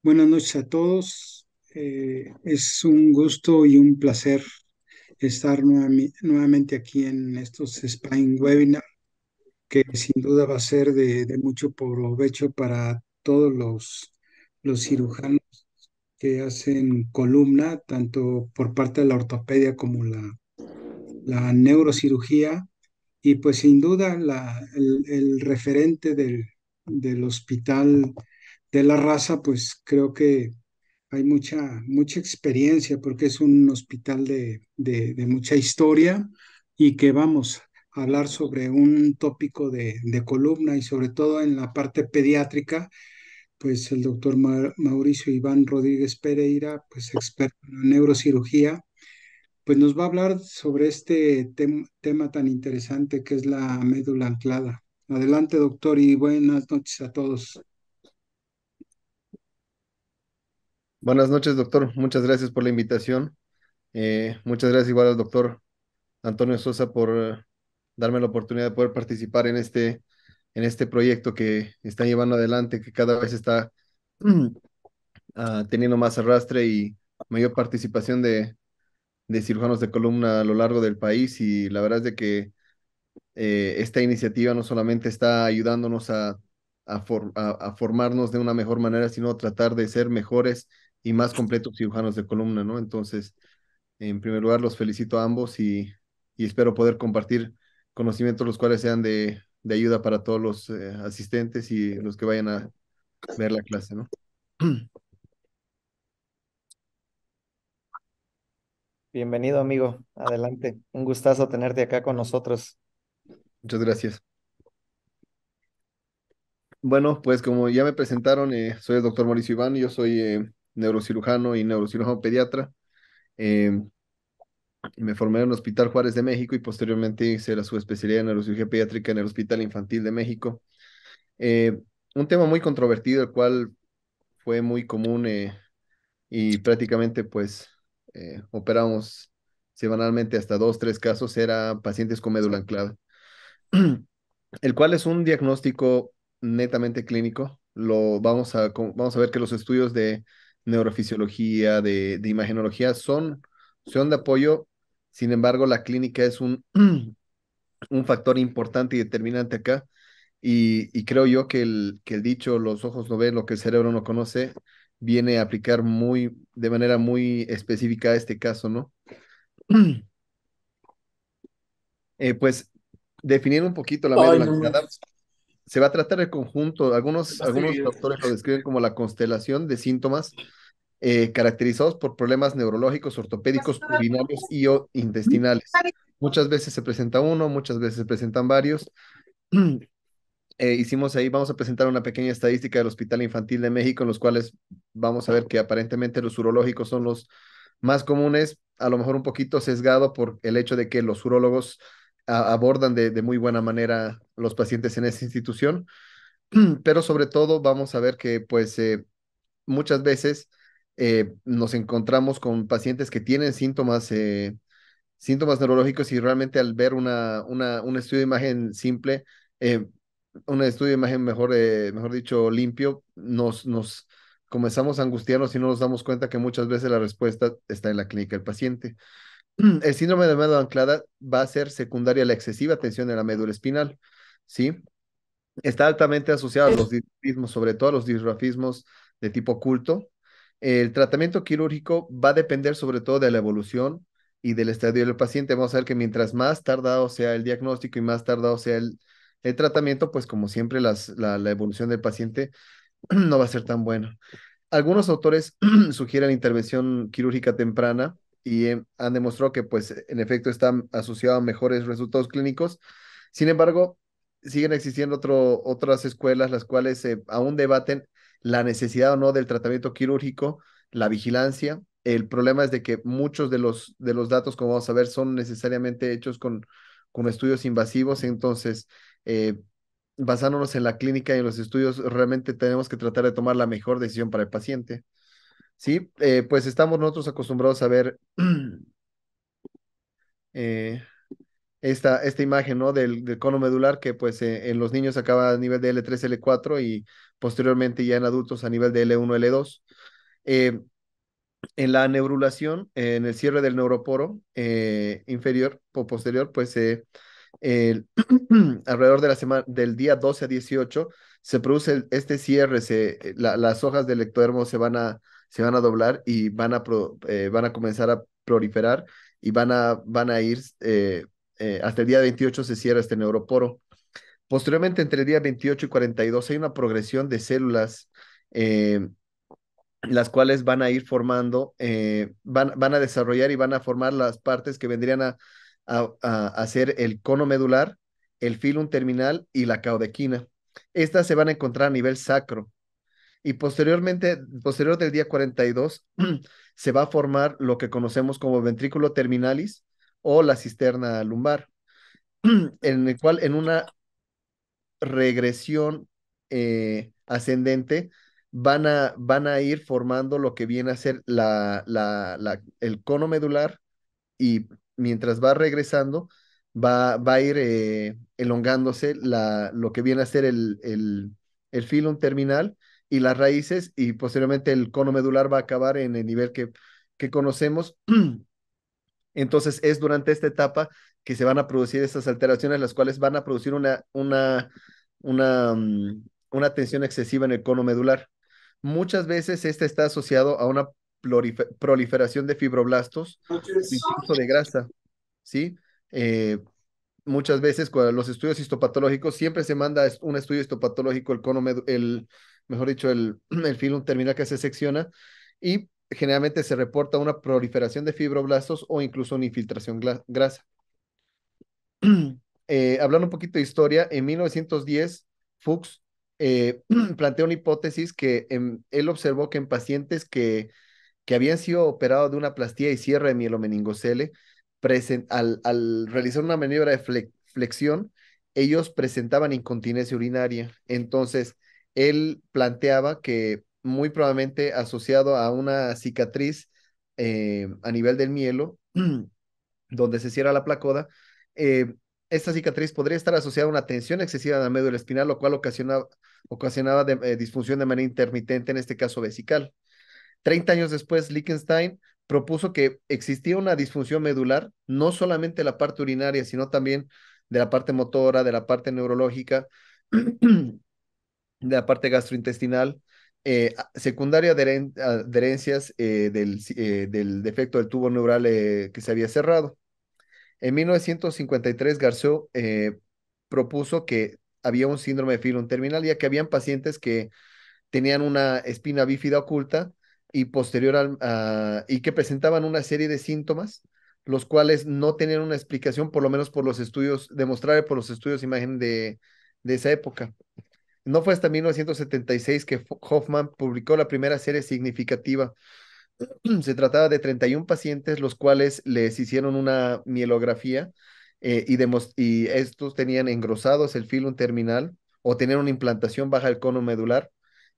Buenas noches a todos. Eh, es un gusto y un placer estar nuevamente aquí en estos Spine Webinar, que sin duda va a ser de, mucho provecho para todos los, los cirujanos que hacen columna, tanto por parte de la ortopedia como la, la neurocirugía. Y pues sin duda la, el, referente del, del hospital de la raza, pues creo que hay mucha, mucha experiencia porque es un hospital de, de, mucha historia y que vamos a hablar sobre un tópico de, de, columna y sobre todo en la parte pediátrica, pues el doctor Mauricio Iván Rodríguez Pereira, pues experto en neurocirugía, pues nos va a hablar sobre este tema tan interesante que es la médula anclada. Adelante, doctor, y buenas noches a todos. Buenas noches, doctor. Muchas gracias por la invitación. Eh, muchas gracias igual al doctor Antonio Sosa por eh, darme la oportunidad de poder participar en este, en este proyecto que está llevando adelante, que cada vez está ah, teniendo más arrastre y mayor participación de, cirujanos de columna a lo largo del país. Y la verdad es de que eh, esta iniciativa no solamente está ayudándonos a a, formarnos de una mejor manera, sino tratar de ser mejores y más completos cirujanos de columna, ¿no? Entonces, en primer lugar, los felicito a ambos y, espero poder compartir conocimientos los cuales sean de, ayuda para todos los eh, asistentes y los que vayan a ver la clase, ¿no? Bienvenido, amigo. Adelante. Un gustazo tenerte acá con nosotros. Muchas gracias. Bueno, pues como ya me presentaron, eh, soy el doctor Mauricio Iván, yo soy eh, neurocirujano y neurocirujano pediatra. Em, me formé en el Hospital Juárez de México y posteriormente hice la subespecialidad en neurocirugía pediátrica en el Hospital Infantil de México. Eh, un tema muy controvertido, el cual fue muy común eh, y prácticamente pues eh, operamos semanalmente hasta dos, tres casos, era pacientes con médula anclada, el cual es un diagnóstico netamente clínico. Lo vamos a, vamos a ver que los estudios de neurofisiología, de, de imagenología, son, son de apoyo. Sin embargo, la clínica es un, un factor importante y determinante acá. Y, creo yo que el, que el dicho, los ojos no ven lo que el cerebro no conoce, viene a aplicar muy, de manera muy específica a este caso, ¿no? Eh, pues definir un poquito la médula, se va a tratar el conjunto. Algunos, algunos doctores lo describen como la constelación de síntomas eh, caracterizados por problemas neurológicos, ortopédicos, urinarios y intestinales. Muchas veces se presenta uno, muchas veces se presentan varios. Eh, hicimos ahí, vamos a presentar una pequeña estadística del Hospital Infantil de México, en los cuales vamos a ver que aparentemente los urológicos son los más comunes, a lo mejor un poquito sesgado por el hecho de que los urólogos abordan de, de, muy buena manera los pacientes en esa institución, pero sobre todo vamos a ver que pues eh, muchas veces eh, nos encontramos con pacientes que tienen síntomas, eh, síntomas neurológicos y realmente al ver una, una, un estudio de imagen simple, un estudio de imagen mejor, mejor dicho limpio, nos, nos comenzamos a angustiarnos y no nos damos cuenta que muchas veces la respuesta está en la clínica del paciente. el síndrome de médula anclada va a ser secundaria a la excesiva tensión en la médula espinal, ¿sí? Está altamente asociado a los disrafismos, sobre todo a los disrafismos de tipo oculto. El tratamiento quirúrgico va a depender sobre todo de la evolución y del estadio del paciente. Vamos a ver que mientras más tardado sea el diagnóstico y más tardado sea el, tratamiento, pues como siempre la evolución del paciente no va a ser tan buena. Algunos autores sugieren intervención quirúrgica temprana, y eh, han demostrado que, pues, e, en efecto, están asociados a mejores resultados clínicos. Sin embargo, siguen existiendo otro, otras escuelas las cuales aún debaten la necesidad o no del tratamiento quirúrgico, la vigilancia. El problema es de que muchos de los, de los datos, como vamos a ver, son necesariamente hechos con, estudios invasivos. Entonces, eh, basándonos en la clínica y en los estudios, realmente tenemos que tratar de tomar la mejor decisión para el paciente. ¿sí? Eh, pues estamos nosotros acostumbrados a ver eh, esta, esta imagen, ¿no? Del, del cono medular que pues eh, en los niños acaba a nivel de L3, L4 y posteriormente ya en adultos a nivel de L1, L2. en la neurulación, en el cierre del neuroporo inferior o posterior, pues alrededor del día 12 a 18 se produce este cierre, se, las hojas del ectodermo se van a, se van a doblar y van a, eh, van a comenzar a proliferar y van a, van a ir, eh, eh, hasta el día 28 se cierra este neuroporo. Posteriormente, entre el día 28 y 42, hay una progresión de células, las cuales van a ir formando, van, van a desarrollar y van a formar las partes que vendrían a, a, a ser el cono medular, el filum terminal y la caudequina. Estas se van a encontrar a nivel sacro, y posteriormente, posterior del día 42, se va a formar lo que conocemos como ventrículo terminalis o la cisterna lumbar, en el cual en una regresión eh, ascendente van a, van a ir formando lo que viene a ser la, el cono medular y mientras va regresando, va, va a ir eh, elongándose la, lo que viene a ser el, el, el filum terminal y las raíces y posteriormente el cono medular va a acabar en el nivel que, que conocemos. Entonces es durante esta etapa que se van a producir estas alteraciones, las cuales van a producir una, una, una, mm, una tensión excesiva en el cono medular. Muchas veces este está asociado a una proliferación de fibroblastos, incluso de grasa, ¿sí? Eh, muchas veces con los estudios histopatológicos siempre se manda un estudio histopatológico el cono el mejor dicho, el, el filum terminal que se secciona y generalmente se reporta una proliferación de fibroblastos o incluso una infiltración grasa. Eh, hablando un poquito de historia, en 1910, Fuchs eh, planteó una hipótesis que em, él observó que en pacientes que, que habían sido operados de una plastía y cierre de mielomeningocele, al, al realizar una maniobra de flexión, ellos presentaban incontinencia urinaria. Entonces, él planteaba que muy probablemente asociado a una cicatriz eh, a nivel del mielo, donde se cierra la placoda, eh, esta cicatriz podría estar asociada a una tensión excesiva en la médula espinal, lo cual ocasionaba, ocasionaba de, eh, disfunción de manera intermitente, en este caso vesical. Treinta años después, Lichtenstein propuso que existía una disfunción medular, no solamente la parte urinaria, sino también de la parte motora, de la parte neurológica, de la parte gastrointestinal, eh, secundaria de adherencias eh, eh, del, defecto del tubo neural que se había cerrado. En 1953, Garceau propuso que había un síndrome de filum terminal, ya que habían pacientes que tenían una espina bífida oculta y posterior y que presentaban una serie de síntomas, los cuales no tenían una explicación, por lo menos por los estudios, demostrar por los estudios imagen de, de esa época. No fue hasta 1976 que Hoffman publicó la primera serie significativa. Se trataba de 31 pacientes, los cuales les hicieron una mielografía eh, y, estos tenían engrosados el filum terminal o tenían una implantación baja del cono medular,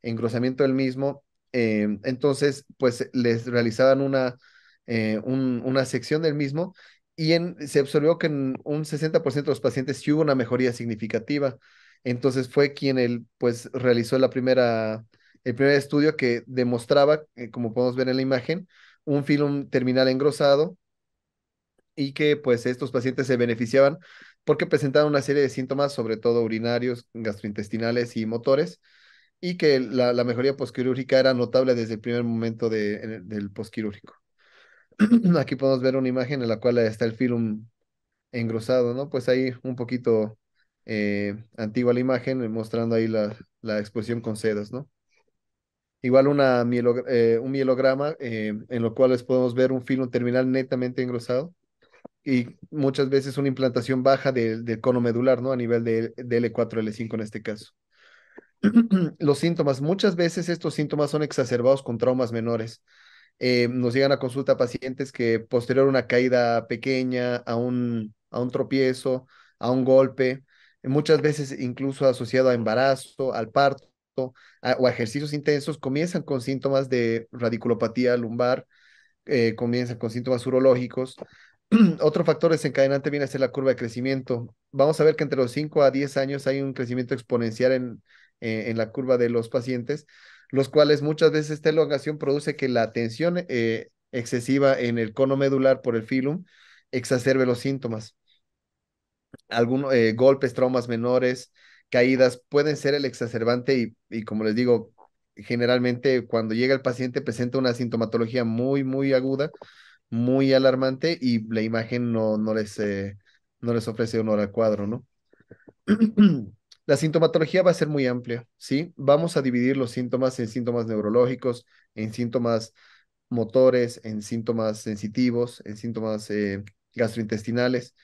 engrosamiento del mismo. Em, entonces, pues les realizaban una, eh, una sección del mismo y se observó que en un 60% de los pacientes sí hubo una mejoría significativa. Entonces fue quien él, pues, realizó la primera, el primer estudio que demostraba, eh, como podemos ver en la imagen, un film terminal engrosado y que, pues, estos pacientes se beneficiaban porque presentaban una serie de síntomas, sobre todo urinarios, gastrointestinales y motores, y que la, mejoría posquirúrgica era notable desde el primer momento del posquirúrgico. Aquí podemos ver una imagen en la cual está el film engrosado, ¿no? Pues ahí un poquito eh, antigua la imagen, eh, mostrando ahí la, la exposición con sedas, ¿no? Igual eh, un mielograma en lo cual les podemos ver un filo terminal netamente engrosado y muchas veces una implantación baja del, cono medular, ¿no? A nivel de, L4, L5 en este caso. Los síntomas, muchas veces estos síntomas son exacerbados con traumas menores. nos llegan a consulta pacientes que posterior a una caída pequeña, a un, a un tropiezo, a un golpe, muchas veces incluso asociado a embarazo, al parto o a ejercicios intensos, comienzan con síntomas de radiculopatía lumbar, eh, comienzan con síntomas urológicos. Otro factor desencadenante viene a ser la curva de crecimiento. Vamos a ver que entre los 5 a 10 años hay un crecimiento exponencial eh, en, la curva de los pacientes, los cuales muchas veces esta elongación produce que la tensión eh, excesiva en el cono medular por el filum exacerbe los síntomas algunos eh, golpes, traumas menores, caídas, pueden ser el exacerbante y, y, como les digo, generalmente cuando llega el paciente presenta una sintomatología muy, muy aguda, muy alarmante y la imagen no, les, eh, no les ofrece honor al cuadro, ¿no? La sintomatología va a ser muy amplia, ¿sí? Vamos a dividir los síntomas en síntomas neurológicos, en síntomas motores, en síntomas sensitivos, en síntomas eh, gastrointestinales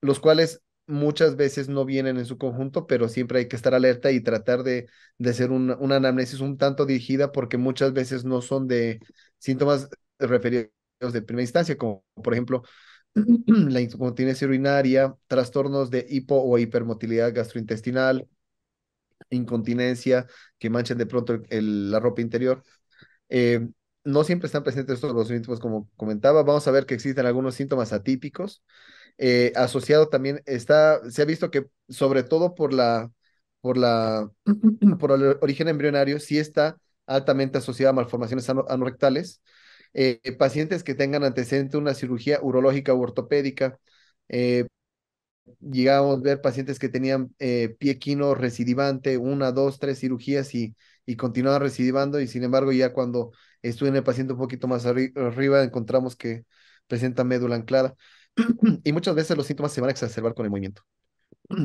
los cuales muchas veces no vienen en su conjunto, pero siempre hay que estar alerta y tratar de, hacer una anamnesis un tanto dirigida porque muchas veces no son de síntomas referidos de primera instancia, como por ejemplo la incontinencia urinaria, trastornos de hipo o hipermotilidad gastrointestinal, incontinencia que manchan de pronto la ropa interior. Eh, no siempre están presentes estos los síntomas, como comentaba. Vamos a ver que existen algunos síntomas atípicos. Eh, asociado también está, se ha visto que sobre todo por la, por la, por el origen embrionario, sí está altamente asociada a malformaciones anorectales. Eh, pacientes que tengan antecedente una cirugía urológica u ortopédica, eh, llegábamos a ver pacientes que tenían pie quino recidivante, una, dos, tres cirugías y, y continuaban recidivando y sin embargo ya cuando estuve en el paciente un poquito más arriba encontramos que presenta médula anclada. y muchas veces los síntomas se van a exacerbar con el movimiento.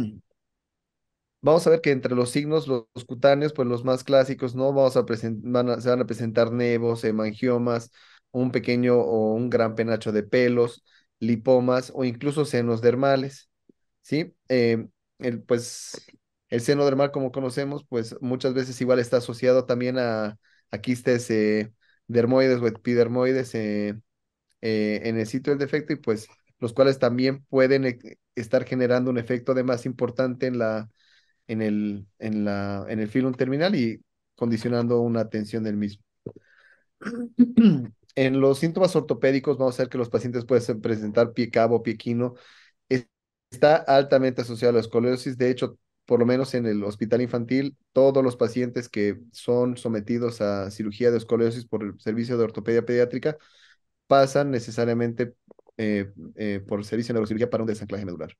Vamos a ver que entre los signos, los cutáneos, pues los más clásicos, ¿no? se van a presentar nevos, hemangiomas, un pequeño o un gran penacho de pelos, lipomas o incluso senos dermales, ¿sí? Em, el, pues el seno dermal, como conocemos, pues muchas veces igual está asociado también a, a quistes dermoides o epidermoides eh, eh, en el sitio del defecto y pues los cuales también pueden eh, estar generando un efecto de más importante en, la, en, el, en, la, en el terminal y condicionando una atención del mismo. En los síntomas ortopédicos vamos a ver que los pacientes pueden presentar pie cabo, pie quino. Está altamente asociado a la escoliosis. De hecho, por lo menos en el hospital infantil, todos los pacientes que son sometidos a cirugía de escoliosis por el servicio de ortopedia pediátrica pasan necesariamente eh, eh, por servicio de neurocirugía para un desanclaje medular.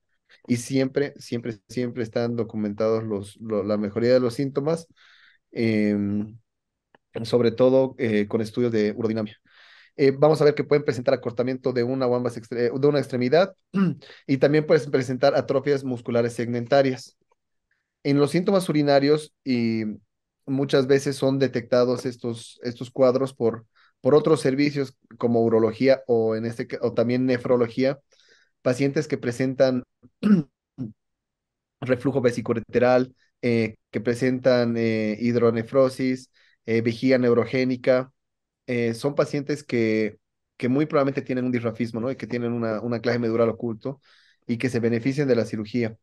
Y siempre, siempre, siempre están documentados los, la mejoría de los síntomas, em, sobre todo eh, con estudios de urodinamia. Eh, vamos a ver que pueden presentar acortamiento de una o ambas de una extremidad y también pueden presentar atrofias musculares segmentarias. En los síntomas urinarios y muchas veces son detectados estos, estos cuadros por por otros servicios como urología o, en este, o también nefrología, pacientes que presentan reflujo vesicureteral, eh, que presentan eh, hidronefrosis, eh, vejiga neurogénica, son pacientes que, que muy probablemente tienen un disrafismo, ¿no? Y que tienen una, una clave oculto y que se benefician de la cirugía.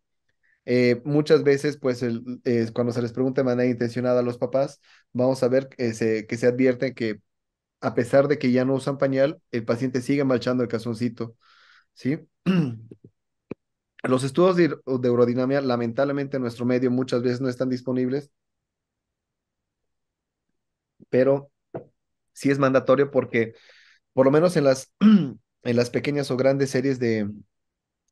muchas veces, pues, cuando se les pregunta de manera intencionada a los papás, vamos a ver que se, que se advierte que a pesar de que ya no usan pañal, el paciente sigue marchando el casoncito. ¿sí? Los estudios de, de urodinamia, lamentablemente en nuestro medio muchas veces no están disponibles, pero sí es mandatorio porque por lo menos en las, en las pequeñas o grandes series de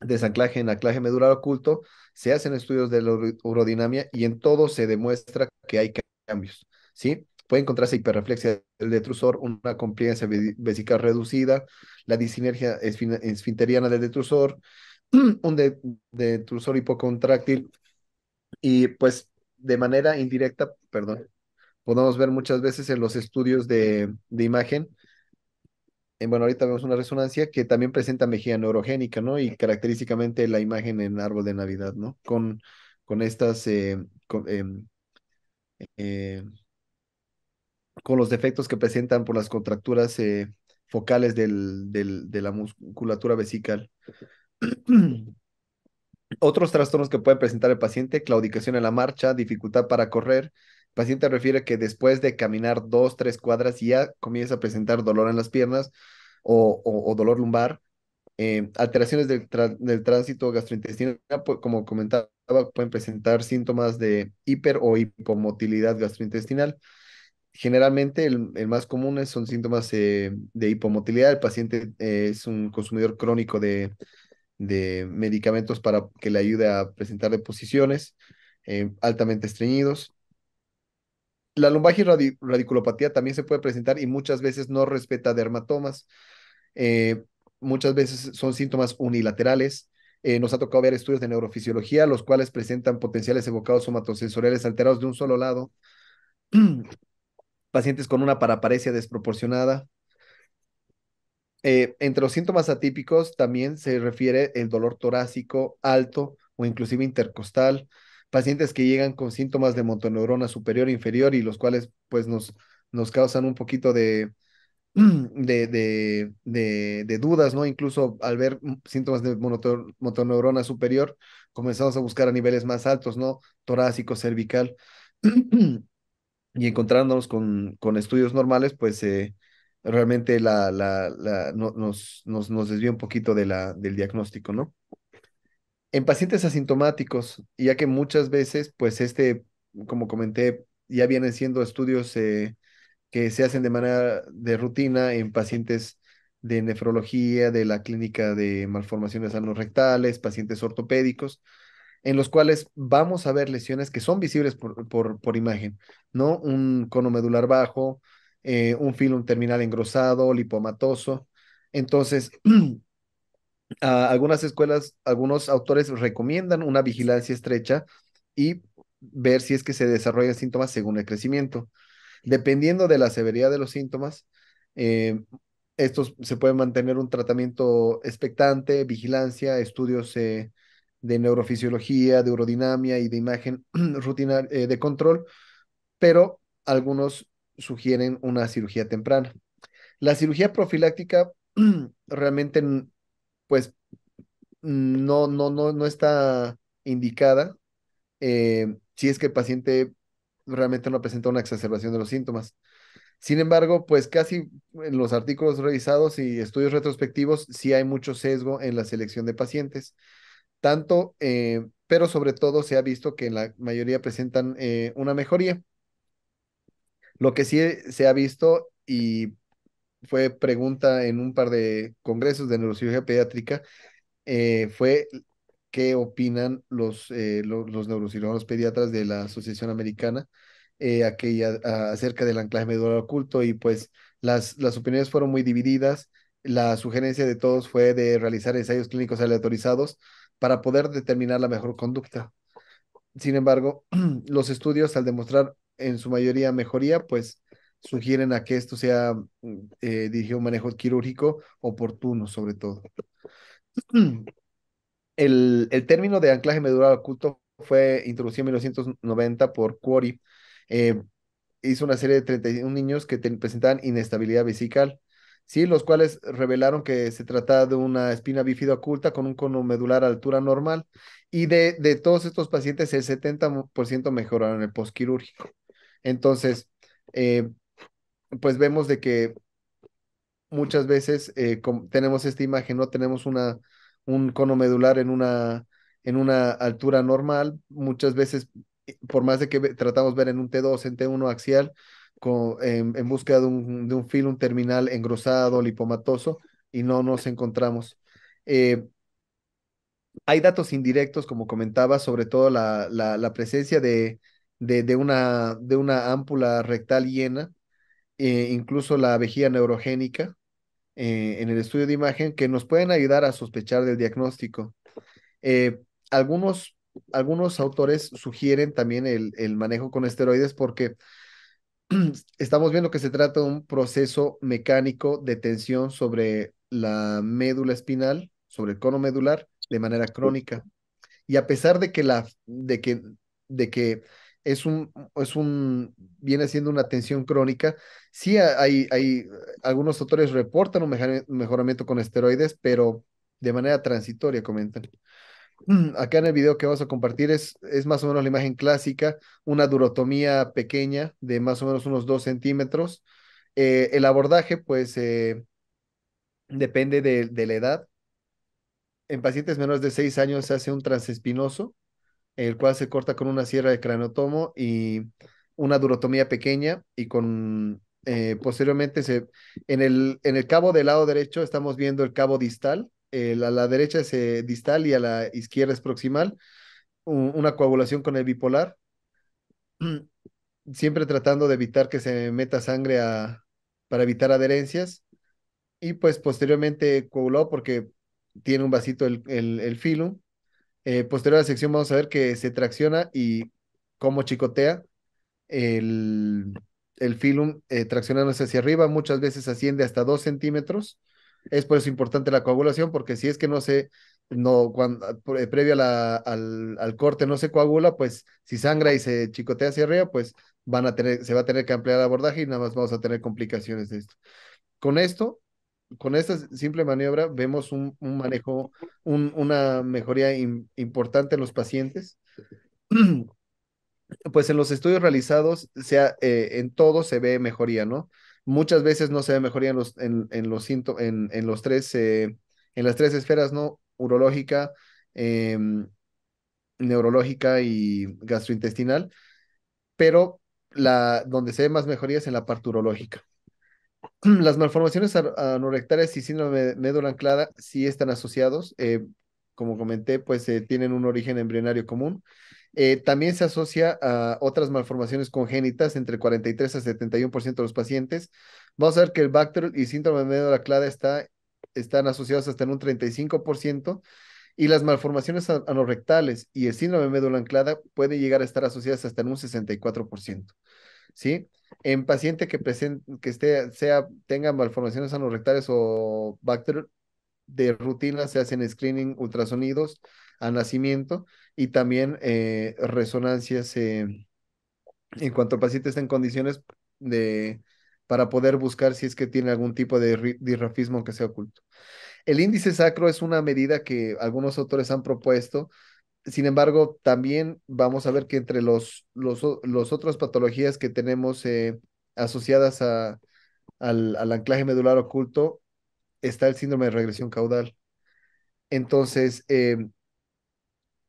desanclaje en anclaje medular oculto, se hacen estudios de la urodinamia y en todo se demuestra que hay cambios, ¿sí? Puede encontrarse hiperreflexia del detrusor, una complianza vesical reducida, la disinergia esfinteriana del detrusor, un detrusor hipocontráctil y pues de manera indirecta, perdón, podemos ver muchas veces en los estudios de, de imagen, eh, bueno, ahorita vemos una resonancia que también presenta mejilla neurogénica, ¿no? Y característicamente la imagen en árbol de Navidad, ¿no? Con, con estas, eh, em, eh, con los defectos que presentan por las contracturas eh, focales del, de la musculatura vesical. Otros trastornos que puede presentar el paciente, claudicación en la marcha, dificultad para correr. El paciente refiere que después de caminar dos, tres cuadras ya comienza a presentar dolor en las piernas o, dolor lumbar. Eh, alteraciones del, del, tránsito gastrointestinal, pues, como comentaba, pueden presentar síntomas de hiper o hipomotilidad gastrointestinal generalmente el, más común son síntomas eh, de hipomotilidad. El paciente eh, es un consumidor crónico de, medicamentos para que le ayude a presentar deposiciones eh, altamente estreñidos. La lumbagia y radiculopatía también se puede presentar y muchas veces no respeta dermatomas. muchas veces son síntomas unilaterales. nos ha tocado ver estudios de neurofisiología, los cuales presentan potenciales evocados somatosensoriales alterados de un solo lado. pacientes con una paraparesia desproporcionada. Eh, entre los síntomas atípicos también se refiere el dolor torácico alto o inclusive intercostal, pacientes que llegan con síntomas de motoneurona superior e inferior y los cuales pues nos, nos causan un poquito de, de, dudas, ¿no? Incluso al ver síntomas de motoneurona superior, comenzamos a buscar a niveles más altos, ¿no? Torácico, cervical. y encontrándonos con, estudios normales, pues eh, realmente la, nos, nos, desvía un poquito del diagnóstico, ¿no? En pacientes asintomáticos, ya que muchas veces, pues este, como comenté, ya vienen siendo estudios eh, que se hacen de manera de rutina en pacientes de nefrología, de la clínica de malformaciones anorrectales, pacientes ortopédicos, en los cuales vamos a ver lesiones que son visibles por, por, imagen, ¿no? Un cono medular bajo, eh, un filum terminal engrosado, lipomatoso. Entonces, algunas escuelas, algunos autores recomiendan una vigilancia estrecha y ver si es que se desarrollan síntomas según el crecimiento. Dependiendo de la severidad de los síntomas, eh, estos se pueden mantener un tratamiento expectante, vigilancia, estudios eh, de neurofisiología, de urodinamia y de imagen rutinaria eh, de control, pero algunos sugieren una cirugía temprana. La cirugía profiláctica realmente, pues, no, no, no, no está indicada eh, si es que el paciente realmente no presenta una exacerbación de los síntomas. Sin embargo, pues casi en los artículos revisados y estudios retrospectivos sí hay mucho sesgo en la selección de pacientes tanto, eh, pero sobre todo se ha visto que en la mayoría presentan eh, una mejoría. Lo que sí eh, se ha visto y fue pregunta en un par de congresos de neurocirugía pediátrica fue qué opinan los, los, neurocirujanos pediatras de la Asociación Americana aquella, ah, acerca del anclaje medular oculto y pues las, las opiniones fueron muy divididas. La sugerencia de todos fue de realizar ensayos clínicos aleatorizados para poder determinar la mejor conducta. Sin embargo, los estudios al demostrar en su mayoría mejoría, pues sugieren a que esto sea mm, eh, dirigido un manejo quirúrgico oportuno, sobre todo. El, término de anclaje medular oculto fue introducido en 1990 por Quarry. Eh, hizo una serie de 31 niños que presentaban inestabilidad vesical. ¿sí? los cuales revelaron que se trata de una espina bífida oculta con un cono medular a altura normal y de, todos estos pacientes el 70% mejoraron el posquirúrgico. Entonces, eh, pues vemos de que muchas veces eh, tenemos esta imagen, no tenemos una, un cono medular en una, en una altura normal, muchas veces, eh, por más de que tratamos ver en un T2, en T1 axial, en, búsqueda de un, de un filum terminal engrosado, lipomatoso, y no nos encontramos. Eh, hay datos indirectos, como comentaba, sobre todo la, la, presencia de, de, una, de una ámpula rectal llena, eh, incluso la vejiga neurogénica eh, en el estudio de imagen, que nos pueden ayudar a sospechar del diagnóstico. algunos, algunos autores sugieren también el manejo con esteroides porque estamos viendo que se trata de un proceso mecánico de tensión sobre la médula espinal, sobre el cono medular, de manera crónica. Y a pesar de que, la, de que, de que es un, es un, viene siendo una tensión crónica. Sí, hay, hay algunos autores reportan un mejoramiento con esteroides, pero de manera transitoria, comentan. Mm, acá en el video que vamos a compartir es, es más o menos la imagen clásica, una durotomía pequeña de más o menos unos 2 centímetros. Eh, el abordaje, pues, eh, depende de, la edad. En pacientes menores de 6 años se hace un transespinoso, el cual se corta con una sierra de cranotomo y una durotomía pequeña y con... Eh, posteriormente se, en, el, en el cabo del lado derecho estamos viendo el cabo distal eh, a la derecha es eh, distal y a la izquierda es proximal, una coagulación con el bipolar, siempre tratando de evitar que se meta sangre para evitar adherencias y pues posteriormente coagulado porque tiene un vasito el, el, filum. Eh, posterior a la sección vamos a ver que se tracciona y como chicotea el, el filum traccionándose hacia arriba, muchas veces asciende hasta 2 centímetros es por eso importante la coagulación, porque si es que no se, no, cuando, previo al, corte no se coagula, pues si sangra y se chicotea hacia arriba, pues van a tener, se va a tener que ampliar el abordaje y nada más vamos a tener complicaciones de esto. Con esto, con esta simple maniobra, vemos un, manejo, un, una mejoría importante en los pacientes. Pues en los estudios realizados, sea, eh, en todo se ve mejoría, ¿no? Muchas veces no se ve mejoría en los, en, en, los tres, eh, en las tres esferas, ¿no? Urológica, em, neurológica y gastrointestinal, pero la, donde se ve más mejorías en la parte urológica. Las malformaciones anorectales y síndrome médula anclada sí están asociados. Eh, como comenté, pues eh, tienen un origen embrionario común. Eh, también se asocia a otras malformaciones congénitas entre 43 a 71% de los pacientes. Vamos a ver que el bácter y síndrome de médula anclada está, están asociados hasta en un 35% y las malformaciones anorrectales y el síndrome de médula anclada pueden llegar a estar asociadas hasta en un 64%. ¿Sí? En paciente que presente, que esté, sea, tenga malformaciones anorrectales o bacterial de rutina, se hacen screening, ultrasonidos, a nacimiento y también eh, resonancias en cuanto al paciente está en condiciones de, para poder buscar si es que tiene algún tipo de disrafismo que sea oculto. El índice sacro es una medida que algunos autores han propuesto. Sin embargo, también vamos a ver que entre los, los, los otras patologías que tenemos eh, asociadas a, al, anclaje medular oculto está el síndrome de regresión caudal. Entonces, eh,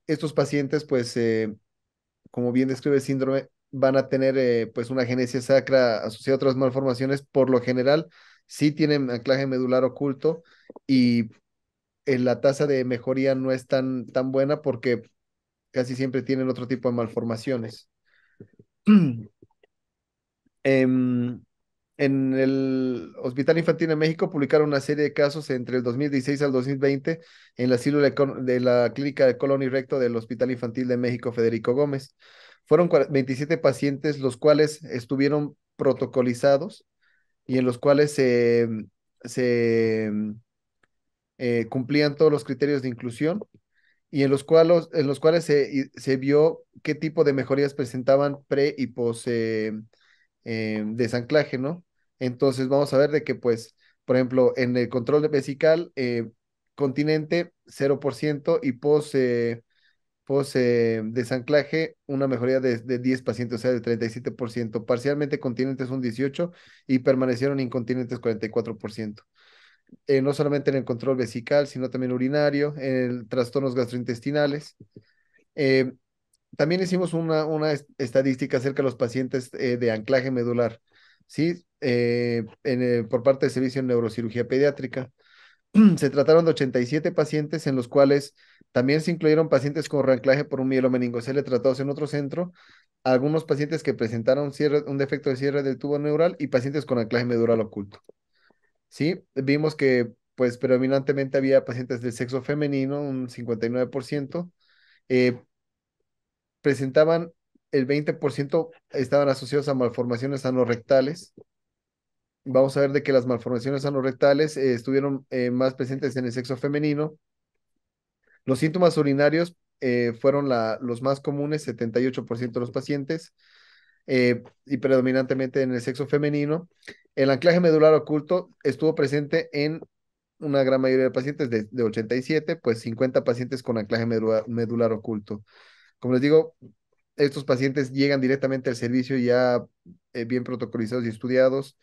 estos pacientes, pues, eh, como bien describe el síndrome, van a tener eh, pues una genesia sacra asociada a otras malformaciones, por lo general sí tienen anclaje medular oculto y eh, la tasa de mejoría no es tan, tan buena porque casi siempre tienen otro tipo de malformaciones. Em, en el Hospital Infantil de México publicaron una serie de casos entre el 2016 al 2020 en la célula de la clínica de colon y recto del Hospital Infantil de México Federico Gómez. Fueron 27 pacientes los cuales estuvieron protocolizados y en los cuales se, eh, cumplían todos los criterios de inclusión y en los cuales, en los cuales se, se vio qué tipo de mejorías presentaban pre y post eh, eh, desanclaje, ¿no? Entonces vamos a ver de que, pues, por ejemplo, en el control vesical, eh, continente 0% y pos em, desanclaje una mejoría de, 10 pacientes, o sea, de 37%. Parcialmente continentes un 18% y permanecieron incontinentes 44%. Eh, no solamente en el control vesical, sino también urinario, en trastornos gastrointestinales. Eh, también hicimos una, una, estadística acerca de los pacientes de anclaje medular. ¿sí? Eh, eh, por parte del Servicio de Neurocirugía Pediátrica. se trataron de 87 pacientes en los cuales también se incluyeron pacientes con reanclaje por un mielomeningocele tratados en otro centro, algunos pacientes que presentaron un defecto de cierre del tubo neural y pacientes con anclaje medural oculto. ¿Sí? Vimos que pues predominantemente había pacientes del sexo femenino, un 59%, eh, presentaban el 20% estaban asociados a malformaciones anorrectales. Vamos a ver de que las malformaciones anorrectales eh, estuvieron eh, más presentes en el sexo femenino. Los síntomas urinarios eh, fueron la, los más comunes, 78% de los pacientes, y predominantemente en el sexo femenino. El anclaje medular oculto estuvo presente en una gran mayoría de pacientes, de, 87, pues 50 pacientes con anclaje medular oculto. Como les digo, estos pacientes llegan directamente al servicio ya eh, bien protocolizados y estudiados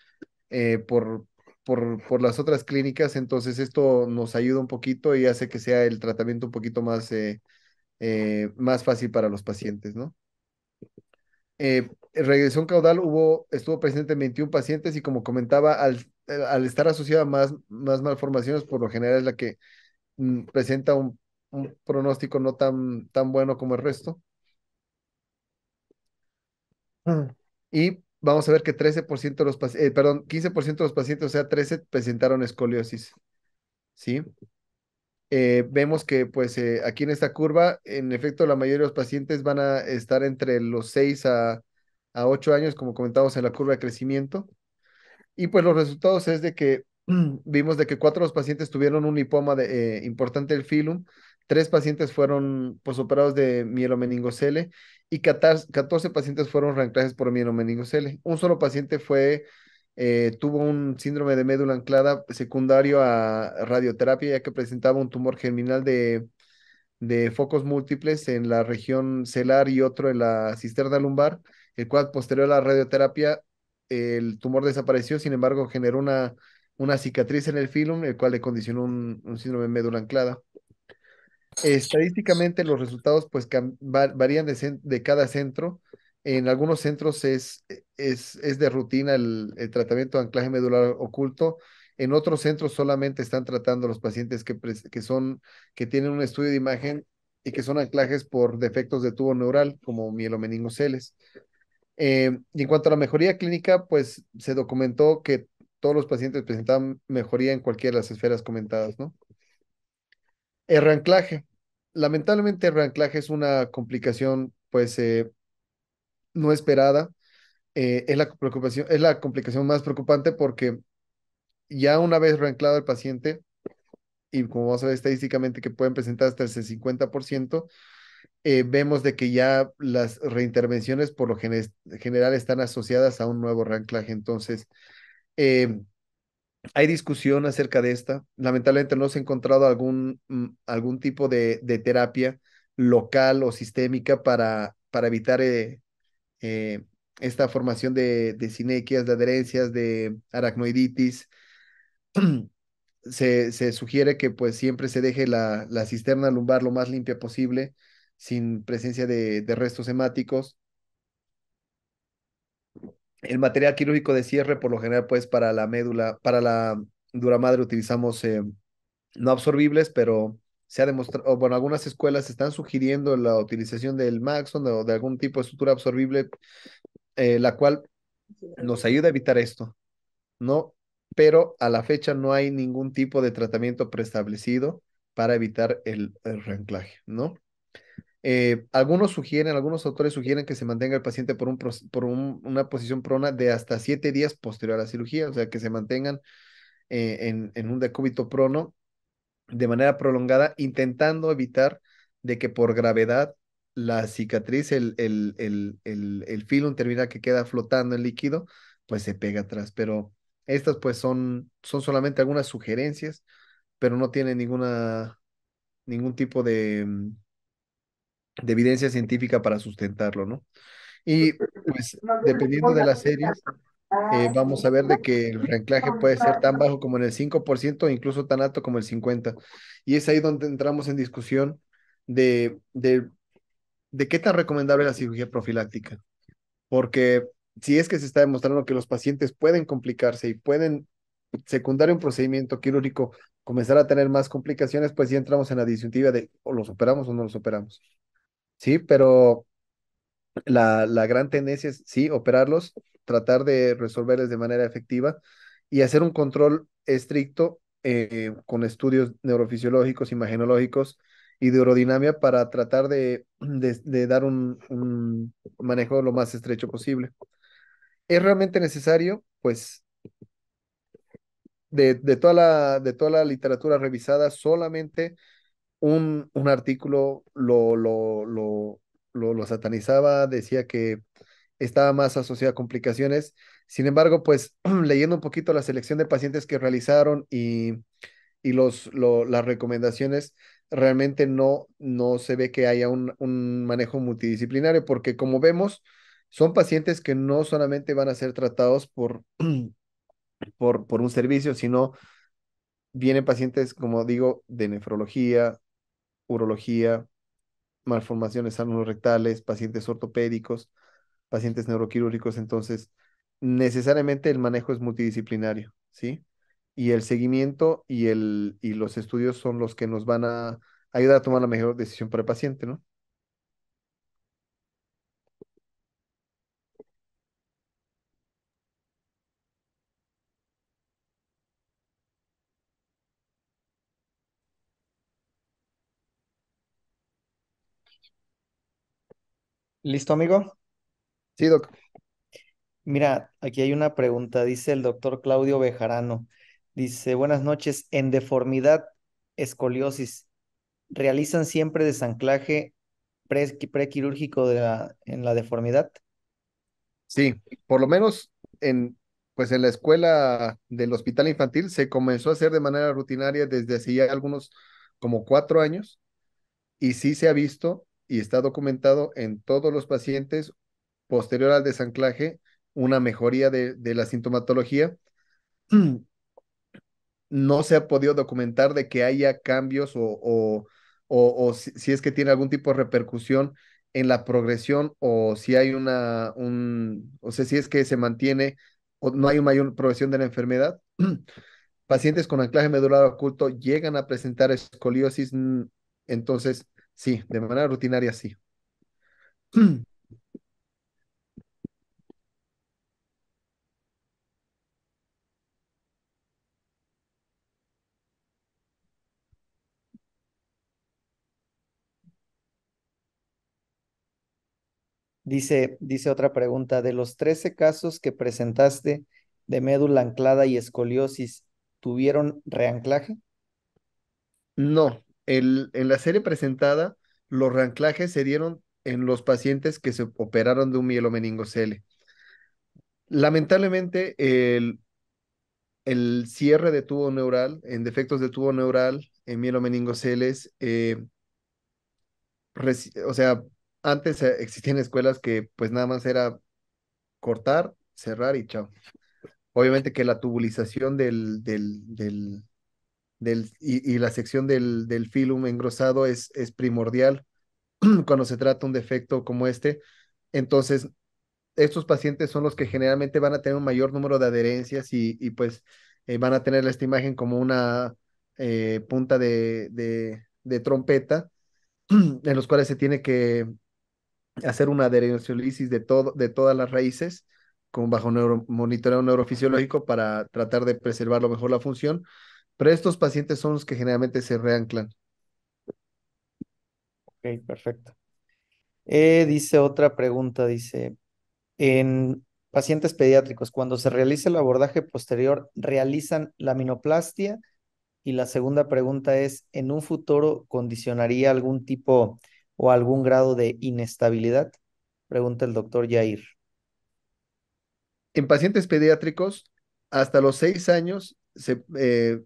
eh, por, por, por, las otras clínicas, entonces esto nos ayuda un poquito y hace que sea el tratamiento un poquito más, eh, más fácil para los pacientes, ¿no? regresión caudal hubo, estuvo presente en 21 pacientes y como comentaba, al, estar asociada a más, más malformaciones, por lo general es la que mm, presenta un, un, pronóstico no tan, tan bueno como el resto. Y vamos a ver que 13% de los eh, perdón, 15% de los pacientes, o sea, 13 presentaron escoliosis. ¿Sí? Eh, vemos que pues eh, aquí en esta curva, en efecto, la mayoría de los pacientes van a estar entre los 6 a, a 8 años, como comentamos en la curva de crecimiento. Y pues los resultados es de que vimos de que cuatro de los pacientes tuvieron un lipoma de, importante del filum, tres pacientes fueron posoperados operados de mielomeningocele y 14, pacientes fueron reanclajes por mielomeningocele. Un solo paciente fue, eh, tuvo un síndrome de médula anclada secundario a radioterapia, ya que presentaba un tumor germinal de, focos múltiples en la región celar y otro en la cisterna lumbar, el cual posterior a la radioterapia el tumor desapareció, sin embargo generó una, una cicatriz en el filum, el cual le condicionó un síndrome de médula anclada. Estadísticamente los resultados pues varían de, cada centro. En algunos centros es, de rutina el, tratamiento de anclaje medular oculto. En otros centros solamente están tratando los pacientes que, son, que tienen un estudio de imagen y que son anclajes por defectos de tubo neural como mielomeningoceles. Eh, y en cuanto a la mejoría clínica, pues se documentó que todos los pacientes presentaban mejoría en cualquiera de las esferas comentadas, ¿no? El reanclaje lamentablemente el reanclaje es una complicación pues eh, no esperada. Eh, es, la preocupación, es la complicación más preocupante porque ya una vez reanclado el paciente, y como vamos a ver estadísticamente que pueden presentar hasta el 50%, eh, vemos de que ya las reintervenciones por lo general están asociadas a un nuevo reanclaje. Entonces, em, hay discusión acerca de esta. Lamentablemente no se ha encontrado algún, mm, algún tipo de, terapia local o sistémica para, para evitar eh, eh, esta formación de, de sinequias, de adherencias, de aracnoiditis. Se, sugiere que pues siempre se deje la, cisterna lumbar lo más limpia posible, sin presencia de, de restos hemáticos. El material quirúrgico de cierre, por lo general, pues para la médula, para la dura madre utilizamos eh, no absorbibles, pero se ha demostrado, bueno, algunas escuelas están sugiriendo la utilización del Maxon o de algún tipo de estructura absorbible, eh, la cual nos ayuda a evitar esto, ¿no? Pero a la fecha no hay ningún tipo de tratamiento preestablecido para evitar el, renclaje, ¿no? Eh, algunos sugieren, algunos autores sugieren que se mantenga el paciente por, un, por una posición prona de hasta siete días posterior a la cirugía, o sea, que se mantengan eh, en, un decúbito prono de manera prolongada, intentando evitar de que por gravedad la cicatriz, el, el, el, el, filum terminal que queda flotando en líquido, pues se pega atrás. Pero estas pues son, son solamente algunas sugerencias, pero no tienen ninguna, ningún tipo de mm, de evidencia científica para sustentarlo, ¿no? Pues, y eh, eh, pues dependiendo de las series, eh, vamos a ver de que el reanclaje puede ser tan bajo como en el 5% o incluso tan alto como el 50%. Y es ahí donde entramos en discusión de, de, de qué tan recomendable es la cirugía profiláctica. Porque si es que se está demostrando que los pacientes pueden complicarse y pueden, secundar un procedimiento quirúrgico, comenzar a tener más complicaciones, pues ya entramos en la disyuntiva de o los operamos o no los operamos. Sí, pero la, la gran tendencia es, sí, operarlos, tratar de resolverles de manera efectiva y hacer un control estricto eh, con estudios neurofisiológicos, imagenológicos y de aerodinamia para tratar de, de, dar un, manejo lo más estrecho posible. ¿Es realmente necesario? Pues de, toda la, de toda la literatura revisada, solamente un, un artículo lo, lo, lo, lo, satanizaba, decía que estaba más asociado a complicaciones. Sin embargo, pues leyendo un poquito la selección de pacientes que realizaron y, y los, lo, las recomendaciones, realmente no, no se ve que haya un, un, manejo multidisciplinario, porque como vemos, son pacientes que no solamente van a ser tratados por, por, por un servicio, sino vienen pacientes, como digo, de nefrología, urología, malformaciones rectales, pacientes ortopédicos, pacientes neuroquirúrgicos, entonces necesariamente el manejo es multidisciplinario, ¿sí? Y el seguimiento y, el, y los estudios son los que nos van a ayudar a tomar la mejor decisión para el paciente, ¿no? ¿Listo, amigo? Sí, doctor. Mira, aquí hay una pregunta, dice el doctor Claudio Bejarano. Dice, buenas noches, en deformidad, escoliosis, ¿realizan siempre desanclaje prequirúrgico de la, en la deformidad? Sí, por lo menos en, pues en la escuela del hospital infantil se comenzó a hacer de manera rutinaria desde hace ya algunos como cuatro años y sí se ha visto y está documentado en todos los pacientes posterior al desanclaje una mejoría de, la sintomatología. No se ha podido documentar de que haya cambios o, o, si, es que tiene algún tipo de repercusión en la progresión o si hay una, un, o si es que se mantiene o no hay una mayor progresión de la enfermedad. Pacientes con anclaje medular oculto llegan a presentar escoliosis, entonces Sí, de manera rutinaria, sí. Dice, dice otra pregunta, de los 13 casos que presentaste de médula anclada y escoliosis, ¿tuvieron reanclaje? No, en la serie presentada, los reanclajes se dieron en los pacientes que se operaron de un mielomeningocele. Lamentablemente, el, cierre de tubo neural, en defectos de tubo neural, en mielomeningoceles, eh, o sea, antes eh, existían escuelas que pues nada más era cortar, cerrar y chao. Obviamente que la tubulización del, del, del, y, la sección del, del filum engrosado es, es primordial cuando se trata un defecto como este. Entonces, estos pacientes son los que generalmente van a tener un mayor número de adherencias y, pues eh, van a tener esta imagen como una eh, punta de, trompeta, en los cuales se tiene que hacer una adherenciolisis de, todo, de todas las raíces con bajo monitoreo neurofisiológico para tratar de preservar lo mejor la función pero estos pacientes son los que generalmente se reanclan. Ok, perfecto. Eh, dice otra pregunta, dice, en pacientes pediátricos, cuando se realiza el abordaje posterior, ¿realizan la minoplastia Y la segunda pregunta es, ¿en un futuro condicionaría algún tipo o algún grado de inestabilidad? Pregunta el doctor Jair. En pacientes pediátricos, hasta los seis años se, eh,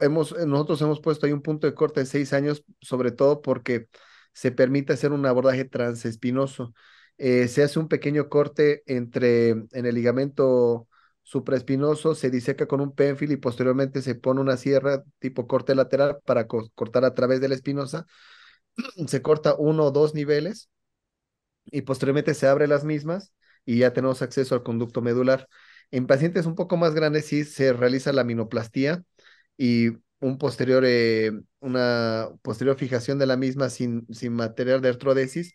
hemos, eh, nosotros hemos puesto ahí un punto de corte en seis años, sobre todo porque se permite hacer un abordaje transespinoso. Eh, se hace un pequeño corte entre, en el ligamento supraespinoso, se diseca con un pénfil y posteriormente se pone una sierra tipo corte lateral para cortar a través de la espinosa. Se corta uno o dos niveles y posteriormente se abre las mismas y ya tenemos acceso al conducto medular. En pacientes un poco más grandes sí se realiza la minoplastía, y un posterior, eh, una posterior fijación de la misma sin, sin material de artrodesis.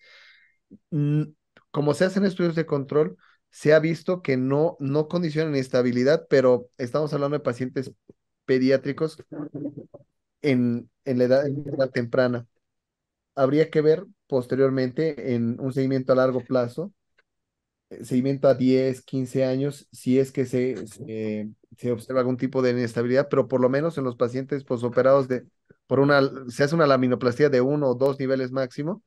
Como se hacen estudios de control, se ha visto que no, no condicionan estabilidad, pero estamos hablando de pacientes pediátricos en, en la edad temprana. Habría que ver posteriormente en un seguimiento a largo plazo seguimiento a 10, 15 años, si es que se, eh, se, observa algún tipo de inestabilidad, pero por lo menos en los pacientes posoperados pues, de, por una, se hace una laminoplastía de uno o dos niveles máximo,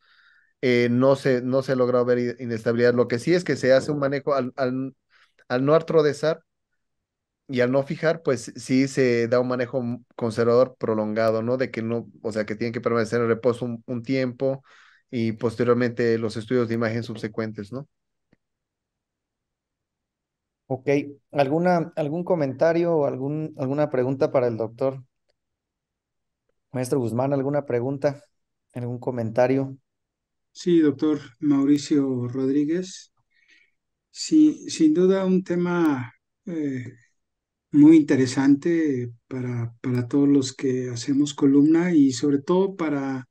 eh, no, se, no se ha logrado ver inestabilidad. Lo que sí es que se hace un manejo al, al, no artrodesar y al no fijar, pues sí se da un manejo conservador prolongado, ¿no? De que no, o sea, que tienen que permanecer en reposo un tiempo y posteriormente los estudios de imagen subsecuentes, ¿no? Ok, ¿alguna, algún comentario o algún, alguna pregunta para el doctor? Maestro Guzmán, ¿alguna pregunta? ¿Algún comentario? Sí, doctor Mauricio Rodríguez. Sí, sin duda un tema eh, muy interesante para, para todos los que hacemos columna y sobre todo para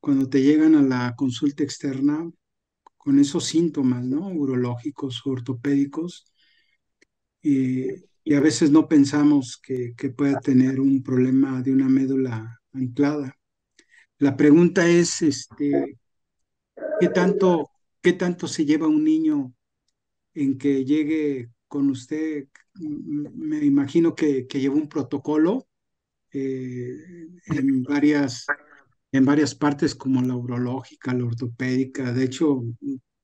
cuando te llegan a la consulta externa con esos síntomas, ¿no? Urológicos, ortopédicos y a veces no pensamos que, pueda tener un problema de una médula anclada. La pregunta es, este, ¿qué tanto, qué tanto se lleva un niño en que llegue con usted? Mm, me imagino que, que lleva un protocolo eh, en, varias, en varias partes como la urológica, la ortopédica, de hecho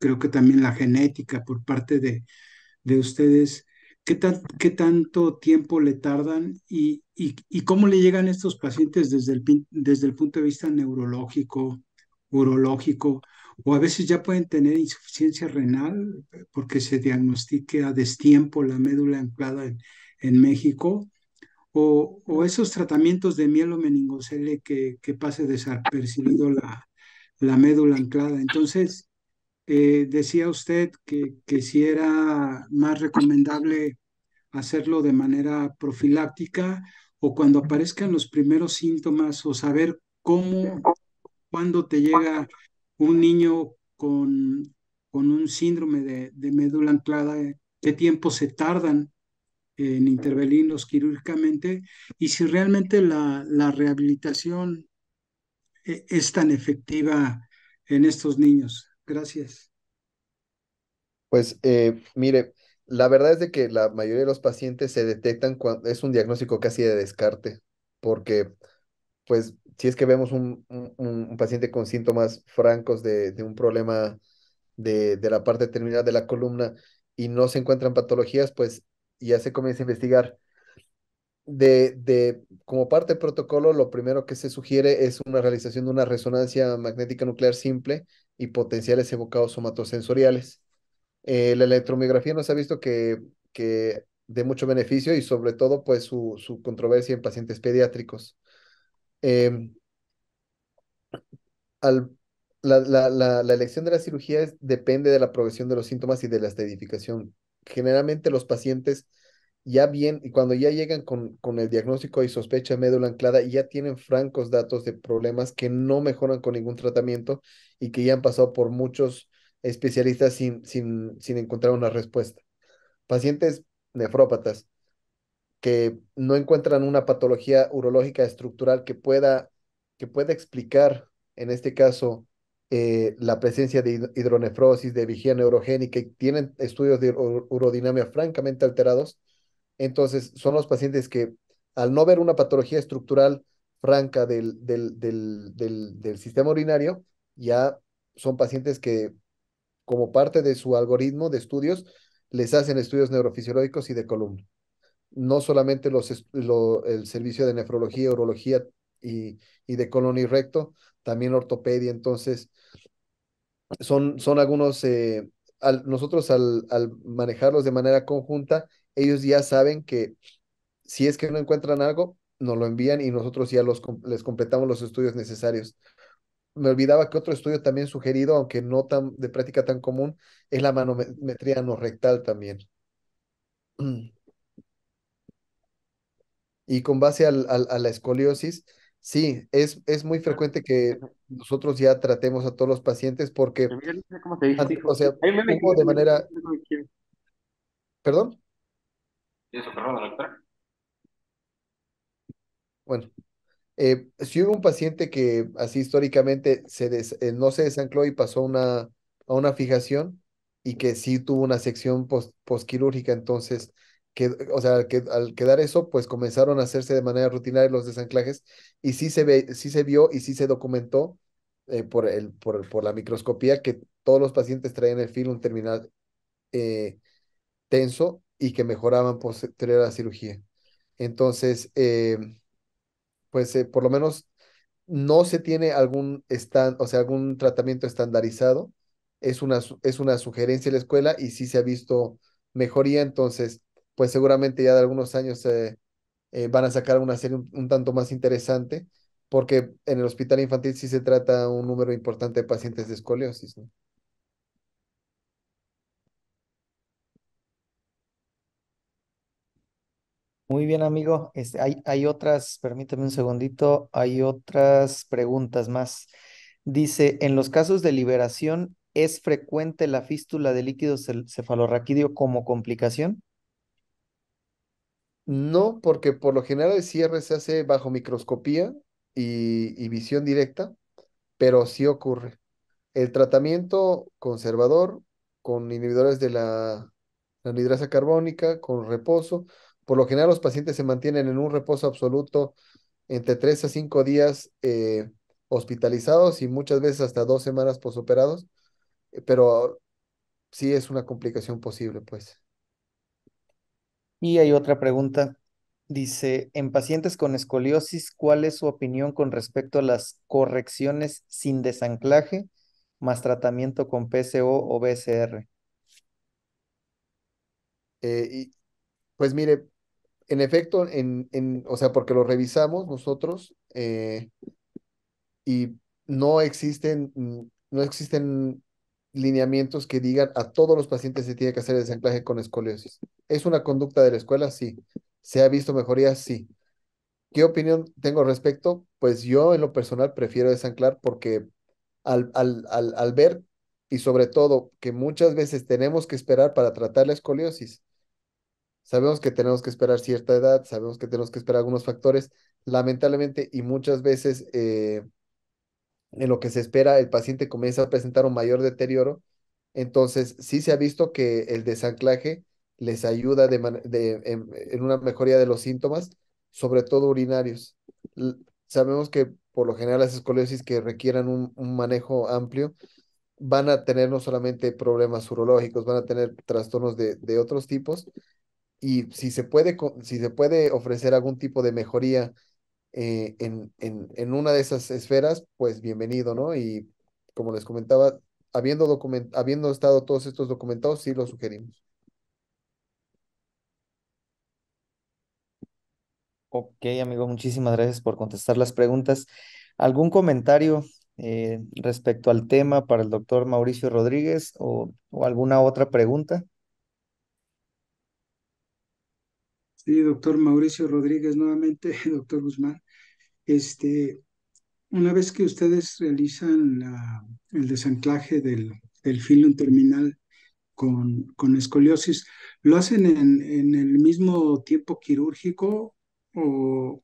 creo que también la genética por parte de ustedes. ¿Qué, tanto tiempo le tardan y, cómo le llegan estos pacientes desde el, desde el punto de vista neurológico, urológico? O a veces ya pueden tener insuficiencia renal porque se diagnostique a destiempo la médula anclada en, México. O, esos tratamientos de mielomeningocele que, que pase desapercibido la, la médula anclada. Entonces, eh, decía usted que, que si era más recomendable hacerlo de manera profiláctica o cuando aparezcan los primeros síntomas o saber cómo, cuando te llega un niño con, con un síndrome de, médula anclada, qué tiempo se tardan en intervenirlos quirúrgicamente y si realmente la, la rehabilitación e, es tan efectiva en estos niños. Gracias. Pues eh, mire, la verdad es de que la mayoría de los pacientes se detectan cuando es un diagnóstico casi de descarte, porque pues si es que vemos un, paciente con síntomas francos de, un problema de, la parte terminal de la columna y no se encuentran patologías, pues ya se comienza a investigar de, como parte del protocolo, lo primero que se sugiere es una realización de una resonancia magnética nuclear simple y potenciales evocados somatosensoriales. Eh, la electromiografía nos ha visto que, que de mucho beneficio y sobre todo pues su, controversia en pacientes pediátricos. Em, al, la, elección de la cirugía depende de la progresión de los síntomas y de la estadificación. Generalmente los pacientes ya bien, y cuando ya llegan con, con el diagnóstico y sospecha médula anclada, ya tienen francos datos de problemas que no mejoran con ningún tratamiento y que ya han pasado por muchos especialistas sin, sin, sin encontrar una respuesta. Pacientes nefrópatas que no encuentran una patología urológica estructural que pueda, que pueda explicar, en este caso, eh, la presencia de hidronefrosis, de vigía neurogénica, y tienen estudios de urodinamia francamente alterados, entonces, son los pacientes que al no ver una patología estructural franca del, sistema urinario, ya son pacientes que como parte de su algoritmo de estudios, les hacen estudios neurofisiológicos y de columna. No solamente los, el servicio de nefrología, urología y, y, de colon y recto, también ortopedia. Entonces, son, son algunos, eh, nosotros al, manejarlos de manera conjunta, ellos ya saben que si es que no encuentran algo, nos lo envían y nosotros ya los, les completamos los estudios necesarios. Me olvidaba que otro estudio también sugerido, aunque no tan de práctica tan común, es la manometría no rectal también. Y con base al, a la escoliosis, sí, es, es muy ah, frecuente que nosotros ya tratemos a todos los pacientes porque, ¿Cómo te o sea, de manera... ¿Perdón? Bueno, eh, si hubo un paciente que así históricamente se eh, no se desancló y pasó una, a una fijación y que sí tuvo una sección post, postquirúrgica, entonces, que, o sea, que, al quedar eso, pues comenzaron a hacerse de manera rutinaria los desanclajes y sí se, sí se vio y sí se documentó eh, por, el, por, por, la microscopía que todos los pacientes traían el un terminal tenso y que mejoraban posterior a la cirugía. Entonces, eh, pues eh, por lo menos no se tiene algún, o sea, algún tratamiento estandarizado. Es una, es una sugerencia de la escuela y sí se ha visto mejoría. Entonces, pues seguramente ya de algunos años eh, van a sacar una serie un, un tanto más interesante porque en el hospital infantil sí se trata un número importante de pacientes de escoliosis. ¿no? Muy bien, amigo. Este, hay, hay otras, permíteme un segundito, hay otras preguntas más. Dice, en los casos de liberación, ¿es frecuente la fístula de líquido cefalorraquídeo como complicación? No, porque por lo general el cierre se hace bajo microscopía y, visión directa, pero sí ocurre. El tratamiento conservador con inhibidores de la, la carbónica, con reposo, por lo general, los pacientes se mantienen en un reposo absoluto entre tres a cinco días eh, hospitalizados y muchas veces hasta dos semanas posoperados, eh, pero sí es una complicación posible, pues. Y hay otra pregunta. Dice, en pacientes con escoliosis, ¿cuál es su opinión con respecto a las correcciones sin desanclaje más tratamiento con PCO o BCR? Eh, pues mire, en efecto, en, en, o sea, porque lo revisamos nosotros eh, y no existen, mm, no existen lineamientos que digan a todos los pacientes se tiene que hacer el desanclaje con escoliosis. ¿Es una conducta de la escuela? Sí. ¿Se ha visto mejoría? Sí. ¿Qué opinión tengo al respecto? Pues yo en lo personal prefiero desanclar porque al, al, al ver y sobre todo que muchas veces tenemos que esperar para tratar la escoliosis, Sabemos que tenemos que esperar cierta edad, sabemos que tenemos que esperar algunos factores. Lamentablemente y muchas veces eh, en lo que se espera, el paciente comienza a presentar un mayor deterioro. Entonces, sí se ha visto que el desanclaje les ayuda de en, una mejoría de los síntomas, sobre todo urinarios. sabemos que por lo general las escoliosis que requieran un, un, manejo amplio van a tener no solamente problemas urológicos, van a tener trastornos de, de otros tipos, y si se puede, si se puede ofrecer algún tipo de mejoría eh, en, en, una de esas esferas, pues bienvenido, ¿no? Y como les comentaba, habiendo, habiendo estado todos estos documentados, sí lo sugerimos. Ok, amigo, muchísimas gracias por contestar las preguntas. ¿Algún comentario eh, respecto al tema para el doctor Mauricio Rodríguez o alguna otra pregunta? Sí, doctor Mauricio Rodríguez, nuevamente, doctor Guzmán. Este, una vez que ustedes realizan el desanclaje del, del filum terminal con, escoliosis, ¿lo hacen en, el mismo tiempo quirúrgico o,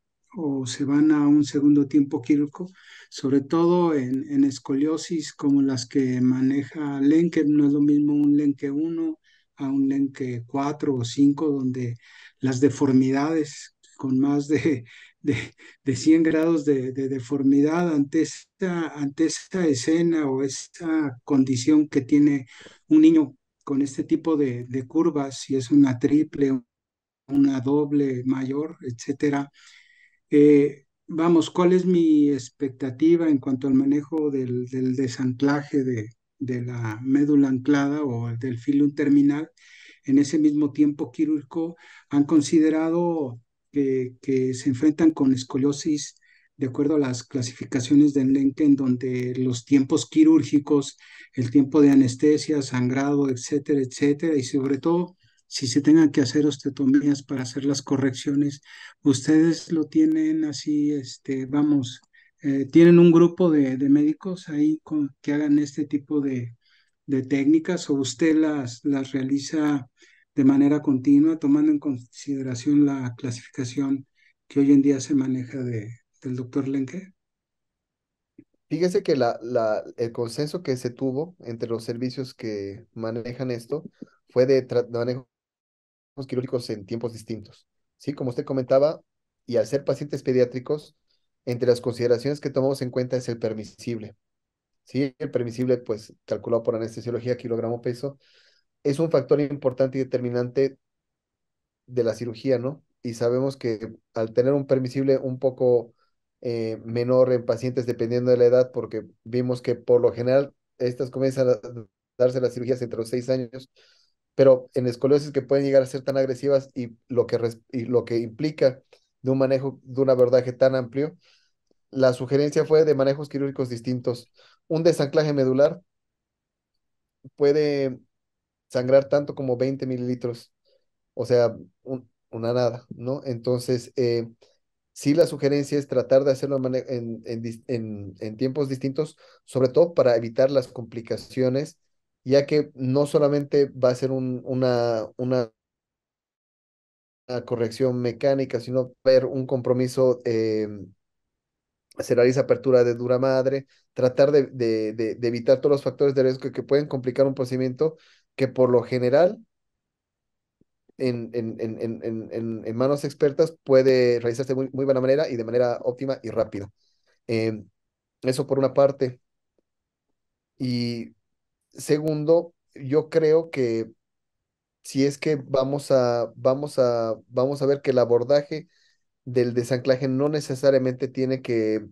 se van a un segundo tiempo quirúrgico? Sobre todo en, en escoliosis como las que maneja Lenke, no es lo mismo un Lenke 1 a un Lenke 4 o 5, donde las deformidades con más de, de, 100 grados de, deformidad ante esta, ante escena o esta condición que tiene un niño con este tipo de, curvas, si es una triple, una doble mayor, etcétera. Eh, vamos, ¿cuál es mi expectativa en cuanto al manejo del, del desanclaje de, la médula anclada o del filo terminal? en ese mismo tiempo quirúrgico han considerado que, que se enfrentan con escoliosis de acuerdo a las clasificaciones del en donde los tiempos quirúrgicos, el tiempo de anestesia, sangrado, etcétera, etcétera, y sobre todo si se tengan que hacer osteotomías para hacer las correcciones, ustedes lo tienen así, este, vamos, eh, tienen un grupo de, de médicos ahí que hagan este tipo de, de técnicas o usted las, las realiza de manera continua, tomando en consideración la clasificación que hoy en día se maneja de, del doctor Lenke? Fíjese que la, la, el consenso que se tuvo entre los servicios que manejan esto fue de, de manejos quirúrgicos en tiempos distintos. Sí, como usted comentaba, y al ser pacientes pediátricos, entre las consideraciones que tomamos en cuenta es el permisible. ¿sí? El permisible, pues, calculado por anestesiología, kilogramo peso, es un factor importante y determinante de la cirugía, ¿no? Y sabemos que al tener un permisible un poco eh, menor en pacientes dependiendo de la edad, porque vimos que por lo general estas comienzan a darse las cirugías entre los seis años, pero en escoliosis que pueden llegar a ser tan agresivas y lo que, y lo que implica de un manejo, de un abordaje tan amplio, la sugerencia fue de manejos quirúrgicos distintos. Un desanclaje medular puede sangrar tanto como 20 mililitros, o sea, una nada, ¿no? Entonces, eh, sí la sugerencia es tratar de hacerlo en, tiempos distintos, sobre todo para evitar las complicaciones, ya que no solamente va a ser una, una, corrección mecánica, sino ver un compromiso eh, se realiza apertura de dura madre, tratar de, de, evitar todos los factores de riesgo que pueden complicar un procedimiento que por lo general en, en, en, manos expertas puede realizarse muy, muy buena manera y de manera óptima y rápida. Em, eso por una parte. Y segundo, yo creo que si es que vamos a, vamos a, vamos a ver que el abordaje del desanclaje no necesariamente tiene que,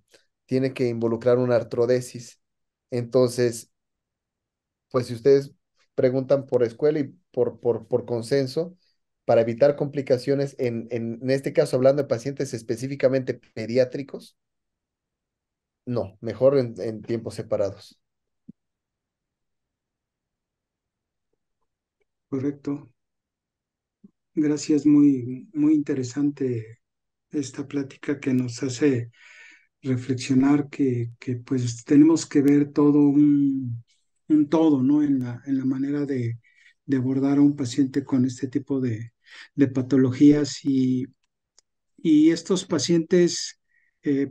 tiene que involucrar una artrodesis. Entonces, pues si ustedes preguntan por escuela y por, por, por consenso, para evitar complicaciones, en, en, este caso hablando de pacientes específicamente pediátricos, no, mejor en, en tiempos separados. Correcto. Gracias, muy, muy interesante esta plática que nos hace reflexionar que, que pues tenemos que ver todo un, todo, ¿no? En la, en la manera de, abordar a un paciente con este tipo de, de patologías y, y, estos pacientes, eh,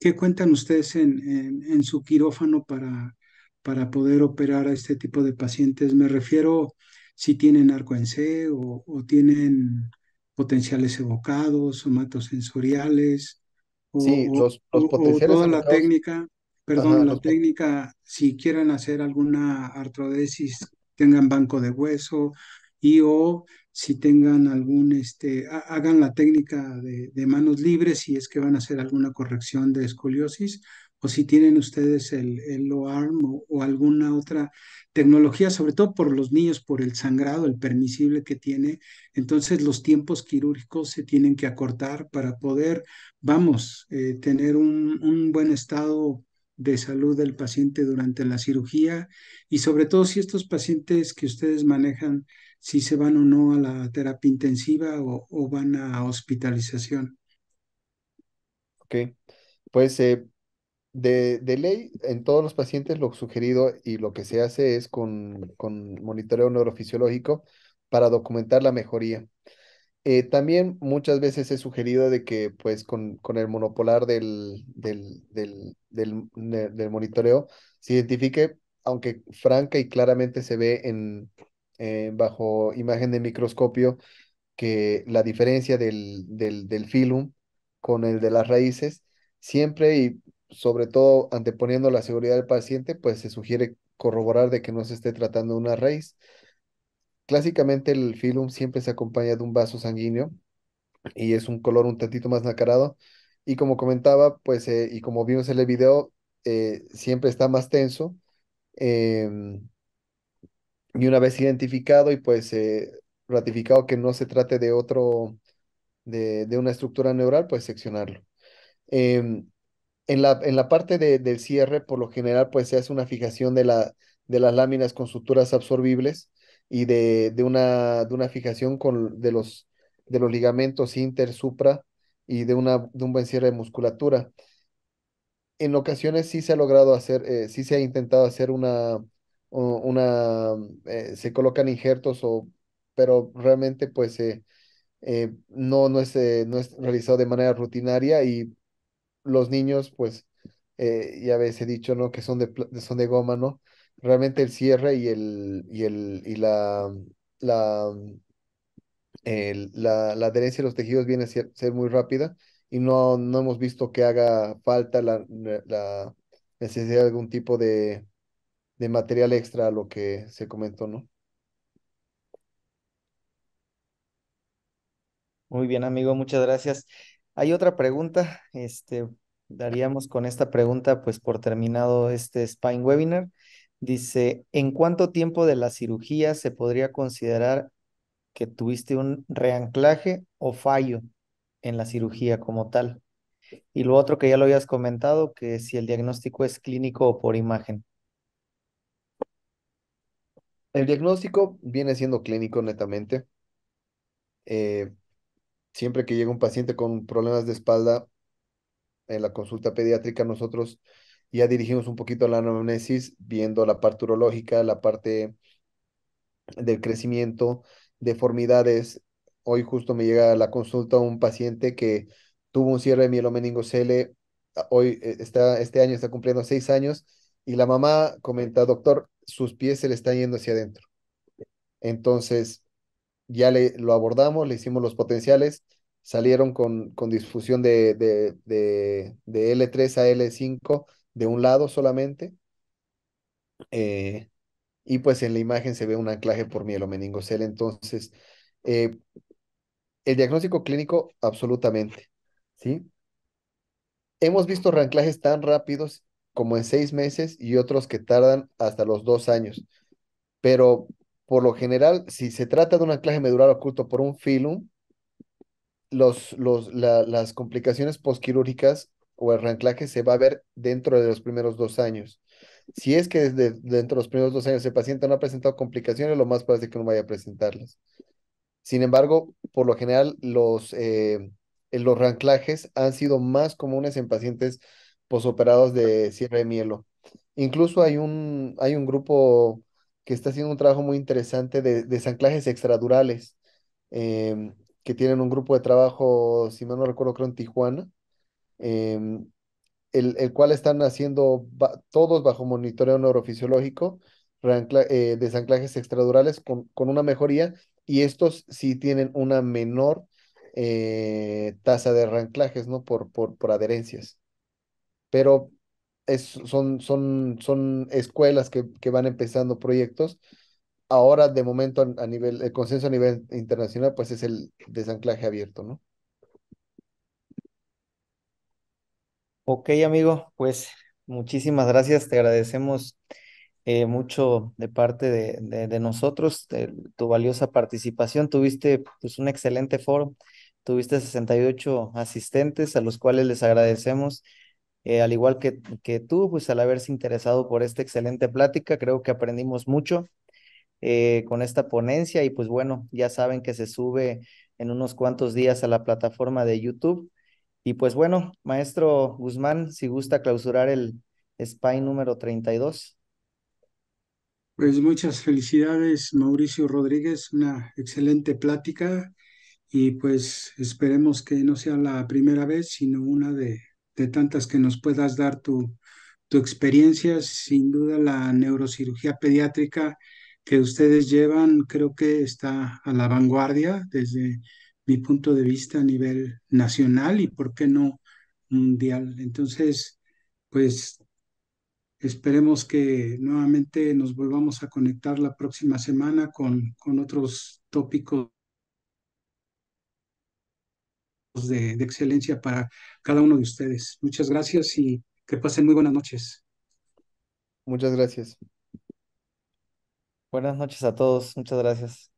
¿qué cuentan ustedes en, en, su quirófano para, para poder operar a este tipo de pacientes? Me refiero si tienen arco en C o tienen potenciales evocados, somatosensoriales, o, los, toda la técnica, perdón, la técnica, si quieren hacer alguna artrodesis, tengan banco de hueso y o si tengan algún, este, hagan la técnica de manos libres si es que van a hacer alguna corrección de escoliosis, o si tienen ustedes el, el o, alguna otra tecnología, sobre todo por los niños, por el sangrado, el permisible que tiene. Entonces los tiempos quirúrgicos se tienen que acortar para poder, vamos, eh, tener un, buen estado de salud del paciente durante la cirugía y sobre todo si estos pacientes que ustedes manejan, si se van o no a la terapia intensiva o, van a hospitalización. Ok, pues eh, de, ley, en todos los pacientes lo sugerido y lo que se hace es con, con monitoreo neurofisiológico para documentar la mejoría. Eh, también muchas veces he sugerido de que pues con, con el monopolar del, del, del, monitoreo se identifique, aunque franca y claramente se ve en, eh, bajo imagen de microscopio, que la diferencia del, del, del filum con el de las raíces siempre y sobre todo anteponiendo la seguridad del paciente, pues se sugiere corroborar de que no se esté tratando una raíz. Clásicamente el filum siempre se acompaña de un vaso sanguíneo y es un color un tantito más nacarado. Y como comentaba, pues, eh, y como vimos en el video, eh, siempre está más tenso. Em, y una vez identificado y pues eh, ratificado que no se trate de otro, de, una estructura neural, pues seccionarlo. Em, en la, en la parte del cierre, por lo general, pues se hace una fijación de, la, de las láminas con suturas absorbibles y de, una, de una fijación con, de, los, de los ligamentos inter, supra y de, una, de un buen cierre de musculatura. En ocasiones sí se ha logrado hacer, eh, sí se ha intentado hacer una, una eh, se colocan injertos, o, pero realmente pues eh, no, no, es, no es realizado de manera rutinaria y los niños, pues, eh, ya habéis he dicho, ¿no? Que son de, son de goma, ¿no? Realmente el cierre y el, y el, y la, la, mm, la, adherencia de los tejidos viene a ser, muy rápida y no, no hemos visto que haga falta la, necesidad de algún tipo de, de material extra a lo que se comentó, ¿no? Muy bien, amigo, muchas gracias. Hay otra pregunta, este, daríamos con esta pregunta pues por terminado este Spine Webinar. Dice, ¿en cuánto tiempo de la cirugía se podría considerar que tuviste un reanclaje o fallo en la cirugía como tal? Y lo otro que ya lo habías comentado, que si el diagnóstico es clínico o por imagen. El diagnóstico viene siendo clínico netamente. Eh, siempre que llega un paciente con problemas de espalda en la consulta pediátrica, nosotros ya dirigimos un poquito la anamnesis, viendo la parte urológica, la parte del crecimiento, deformidades. Hoy justo me llega a la consulta un paciente que tuvo un cierre de mielomeningocele, ah, hoy eh, está, este año está cumpliendo seis años, y la mamá comenta, doctor, sus pies se le están yendo hacia adentro. Entonces, ya le, lo abordamos, le hicimos los potenciales, salieron con, con difusión de, de, L3 a L5 de un lado solamente. Eh, y pues en la imagen se ve un anclaje por mielomeningocele. Entonces, eh, el diagnóstico clínico, absolutamente. ¿sí? Hemos visto anclajes tan rápidos como en seis meses y otros que tardan hasta los dos años. Pero por lo general, si se trata de un anclaje medular oculto por un filum, los, los, las complicaciones posquirúrgicas o el ranclaje se va a ver dentro de los primeros dos años. Si es que desde dentro de los primeros dos años el paciente no ha presentado complicaciones, lo más probable es que no vaya a presentarlas. Sin embargo, por lo general, los, eh, los han sido más comunes en pacientes posoperados de cierre de mielo. Incluso hay un, hay un grupo que está haciendo un trabajo muy interesante de desanclajes extradurales, em, que tienen un grupo de trabajo, si no no recuerdo, creo en Tijuana, em, el, cual están haciendo todos bajo monitoreo neurofisiológico, desanclajes eh, extradurales con, una mejoría, y estos sí tienen una menor eh, tasa de anclajes ¿no? Por, por, por adherencias. Pero es, son, son, son escuelas que, van empezando proyectos. Ahora, de momento, a, nivel, el consenso a nivel internacional, pues es el desanclaje abierto, ¿no? Ok, amigo, pues muchísimas gracias, te agradecemos eh, mucho de parte de, nosotros, tu valiosa participación, tuviste pues un excelente foro, tuviste 68 asistentes a los cuales les agradecemos eh, al igual que, que, tú, pues al haberse interesado por esta excelente plática, creo que aprendimos mucho eh, con esta ponencia y pues bueno, ya saben que se sube en unos cuantos días a la plataforma de YouTube. Y pues bueno, maestro Guzmán, si gusta clausurar el SPY número 32. Pues muchas felicidades, Mauricio Rodríguez, una excelente plática y pues esperemos que no sea la primera vez, sino una de de tantas que nos puedas dar tu, tu experiencia. Sin duda la neurocirugía pediátrica que ustedes llevan creo que está a la vanguardia desde mi punto de vista a nivel nacional y por qué no mundial. Entonces, pues esperemos que nuevamente nos volvamos a conectar la próxima semana con, con otros tópicos de, excelencia para cada uno de ustedes. Muchas gracias y que pasen muy buenas noches. Muchas gracias. Buenas noches a todos. Muchas gracias.